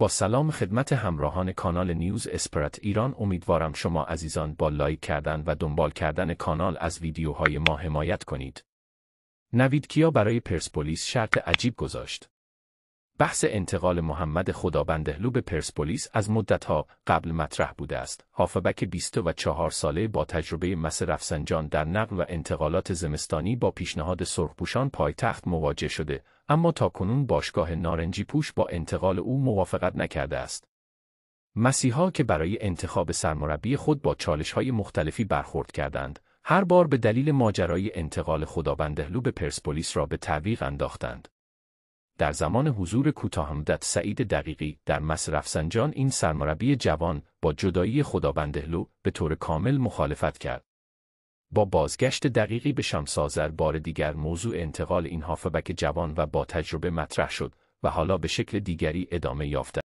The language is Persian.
با سلام خدمت همراهان کانال نیوز اسپرت ایران امیدوارم شما عزیزان با لایک کردن و دنبال کردن کانال از ویدیوهای ما حمایت کنید. نوید کیا برای پرسپولیس شرط عجیب گذاشت. بحث انتقال محمد خدابندهلو به پرسپولیس از مدتها قبل مطرح بوده است. و 24 ساله با تجربه مس رفسنجان در نقل و انتقالات زمستانی با پیشنهاد سرخپوشان پایتخت مواجه شده، اما تا کنون باشگاه نارنجی پوش با انتقال او موافقت نکرده است. مسیحا که برای انتخاب سرمربی خود با چالش های مختلفی برخورد کردند، هر بار به دلیل ماجرای انتقال خدابندهلو به پرسپولیس را به تعویق انداختند. در زمان حضور کوتاهمدت سعید دقیقی در سنجان این سرمربی جوان با جدایی خدابندهلو به طور کامل مخالفت کرد. با بازگشت دقیقی به شمسازر بار دیگر موضوع انتقال این هافبک جوان و با تجربه مطرح شد و حالا به شکل دیگری ادامه یافت.